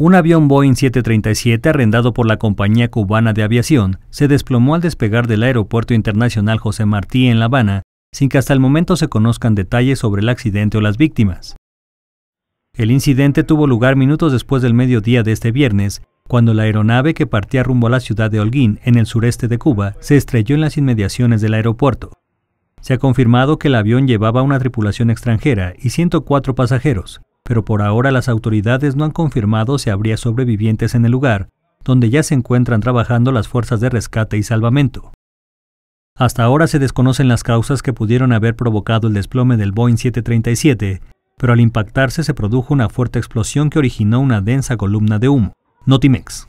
Un avión Boeing 737 arrendado por la compañía cubana de aviación se desplomó al despegar del Aeropuerto Internacional José Martí en La Habana, sin que hasta el momento se conozcan detalles sobre el accidente o las víctimas. El incidente tuvo lugar minutos después del mediodía de este viernes, cuando la aeronave que partía rumbo a la ciudad de Holguín, en el sureste de Cuba, se estrelló en las inmediaciones del aeropuerto. Se ha confirmado que el avión llevaba una tripulación extranjera y 104 pasajeros, pero por ahora las autoridades no han confirmado si habría sobrevivientes en el lugar, donde ya se encuentran trabajando las fuerzas de rescate y salvamento. Hasta ahora se desconocen las causas que pudieron haber provocado el desplome del Boeing 737, pero al impactarse se produjo una fuerte explosión que originó una densa columna de humo. Notimex.